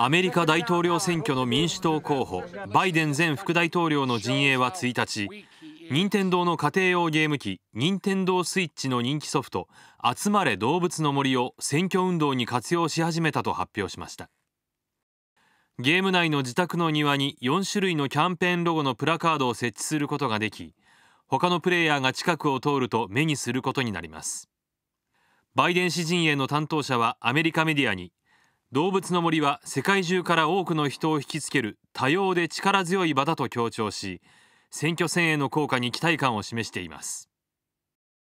アメリカ大統領選挙の民主党候補バイデン前副大統領の陣営は1日任天堂の家庭用ゲーム機任天堂スイッチの人気ソフト「集まれ動物の森」を選挙運動に活用し始めたと発表しましたゲーム内の自宅の庭に4種類のキャンペーンロゴのプラカードを設置することができ他のプレイヤーが近くを通ると目にすることになりますバイデン氏陣営の担当者はアメリカメディアに「動物の森は世界中から多くの人を引きつける多様で力強い場だと強調し選挙戦への効果に期待感を示しています